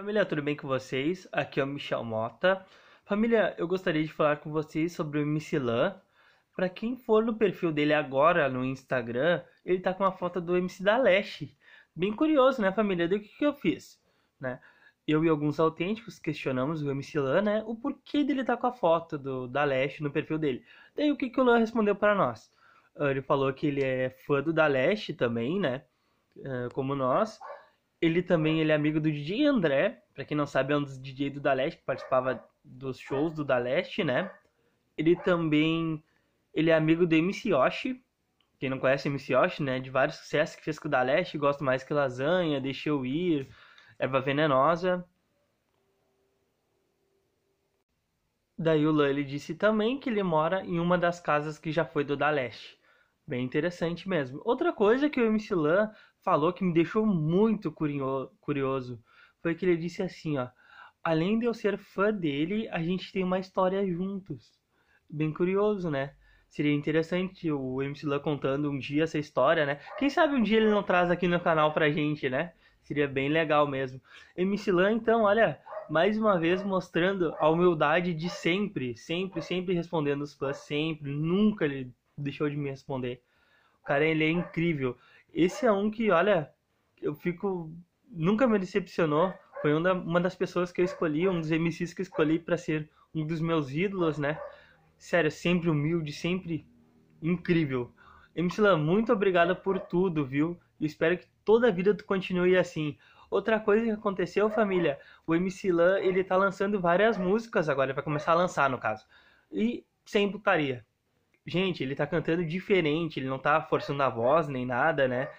Família, tudo bem com vocês? Aqui é o Michel Mota. Família, eu gostaria de falar com vocês sobre o MC Lan. Para quem for no perfil dele agora no Instagram, ele tá com uma foto do MC da Leste. Bem curioso, né, família? Do que, que eu fiz, né? Eu e alguns autênticos questionamos o MC Lan, né, o porquê dele tá com a foto do da Leste no perfil dele. Daí o que, que o Lan respondeu para nós? Ah, ele falou que ele é fã do da Leste também, né, ah, como nós, ele também ele é amigo do DJ André, para quem não sabe, é um dos DJ do Daleste, que participava dos shows do Daleste, né? Ele também ele é amigo do MC Yoshi, quem não conhece MC Yoshi, né? De vários sucessos que fez com o Daleste. gosto mais que lasanha, deixa eu ir, erva venenosa. Daí o Lully disse também que ele mora em uma das casas que já foi do Daleste. Bem interessante mesmo. Outra coisa que o MC Lan falou que me deixou muito curioso foi que ele disse assim, ó. Além de eu ser fã dele, a gente tem uma história juntos. Bem curioso, né? Seria interessante o MC Lan contando um dia essa história, né? Quem sabe um dia ele não traz aqui no canal pra gente, né? Seria bem legal mesmo. MC Lan, então, olha, mais uma vez mostrando a humildade de sempre, sempre, sempre respondendo os fãs, sempre, nunca ele deixou de me responder. O cara, ele é incrível. Esse é um que, olha, eu fico. Nunca me decepcionou. Foi uma das pessoas que eu escolhi, um dos MCs que eu escolhi para ser um dos meus ídolos, né? Sério, sempre humilde, sempre incrível. MC Lan, muito obrigado por tudo, viu? Eu espero que toda a vida tu continue assim. Outra coisa que aconteceu, família, o MC Lan, ele tá lançando várias músicas agora, vai começar a lançar no caso. E sem putaria gente, ele tá cantando diferente, ele não tá forçando a voz nem nada, né?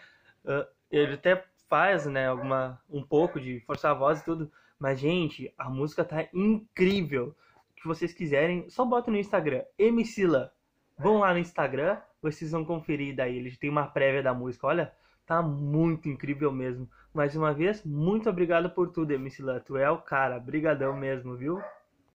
Uh, ele até faz, né, alguma um pouco de forçar a voz e tudo, mas gente, a música tá incrível. Se vocês quiserem, só bota no Instagram, MCLA. Vão lá no Instagram, vocês vão conferir daí, ele tem uma prévia da música, olha, tá muito incrível mesmo. Mais uma vez, muito obrigado por tudo, MCLA. Tu é o cara, brigadão mesmo, viu?